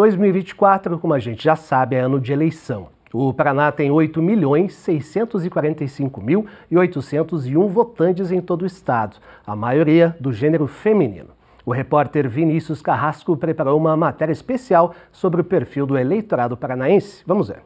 2024, como a gente já sabe, é ano de eleição. O Paraná tem 8.645.801 votantes em todo o estado, a maioria do gênero feminino. O repórter Vinícius Carrasco preparou uma matéria especial sobre o perfil do eleitorado paranaense. Vamos ver.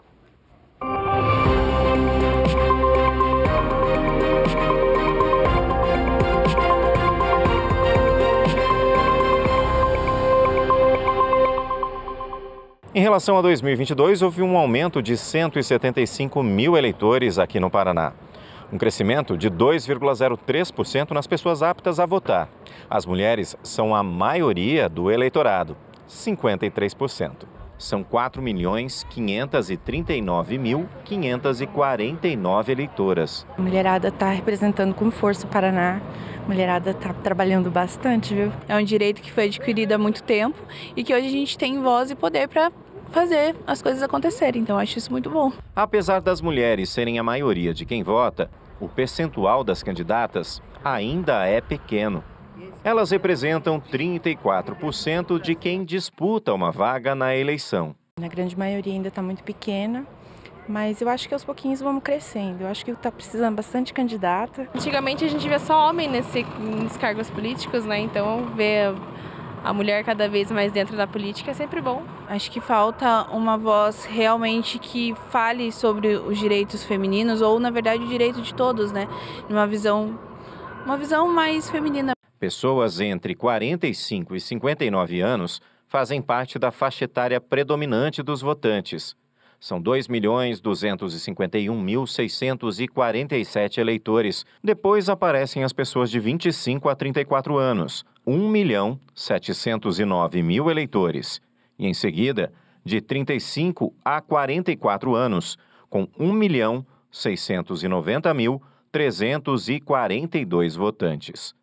relação a 2022, houve um aumento de 175 mil eleitores aqui no Paraná. Um crescimento de 2,03% nas pessoas aptas a votar. As mulheres são a maioria do eleitorado, 53%. São 4.539.549 milhões mil eleitoras. A mulherada está representando com força o Paraná. A mulherada está trabalhando bastante, viu? É um direito que foi adquirido há muito tempo e que hoje a gente tem voz e poder para fazer as coisas acontecerem. Então, acho isso muito bom. Apesar das mulheres serem a maioria de quem vota, o percentual das candidatas ainda é pequeno. Elas representam 34% de quem disputa uma vaga na eleição. Na grande maioria ainda está muito pequena, mas eu acho que aos pouquinhos vamos crescendo. Eu acho que está precisando bastante candidata. Antigamente a gente via só homem nesse, nos cargos políticos, né? Então ver a mulher cada vez mais dentro da política é sempre bom. Acho que falta uma voz realmente que fale sobre os direitos femininos ou na verdade o direito de todos, né? Uma visão uma visão mais feminina. Pessoas entre 45 e 59 anos fazem parte da faixa etária predominante dos votantes. São 2.251.647 eleitores. Depois aparecem as pessoas de 25 a 34 anos. 1 milhão 709 mil eleitores, e em seguida, de 35 a 44 anos, com 1 milhão 690 mil 342 votantes.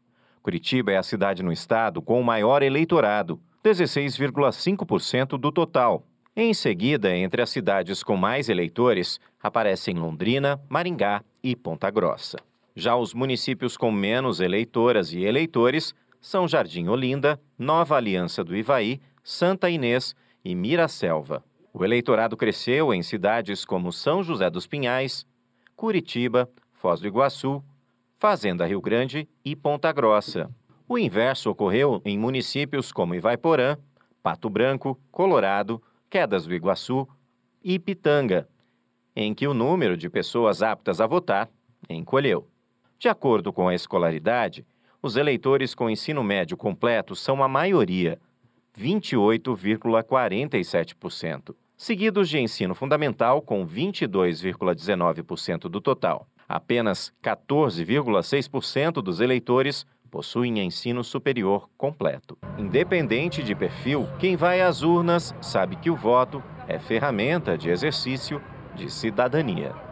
Curitiba é a cidade no estado com o maior eleitorado, 16,5% do total. Em seguida, entre as cidades com mais eleitores, aparecem Londrina, Maringá e Ponta Grossa. Já os municípios com menos eleitoras e eleitores são Jardim Olinda, Nova Aliança do Ivaí, Santa Inês e Selva. O eleitorado cresceu em cidades como São José dos Pinhais, Curitiba, Foz do Iguaçu, Fazenda Rio Grande e Ponta Grossa. O inverso ocorreu em municípios como Ivaiporã, Pato Branco, Colorado, Quedas do Iguaçu e Pitanga, em que o número de pessoas aptas a votar encolheu. De acordo com a escolaridade, os eleitores com ensino médio completo são a maioria, 28,47%, seguidos de ensino fundamental, com 22,19% do total. Apenas 14,6% dos eleitores possuem ensino superior completo. Independente de perfil, quem vai às urnas sabe que o voto é ferramenta de exercício de cidadania.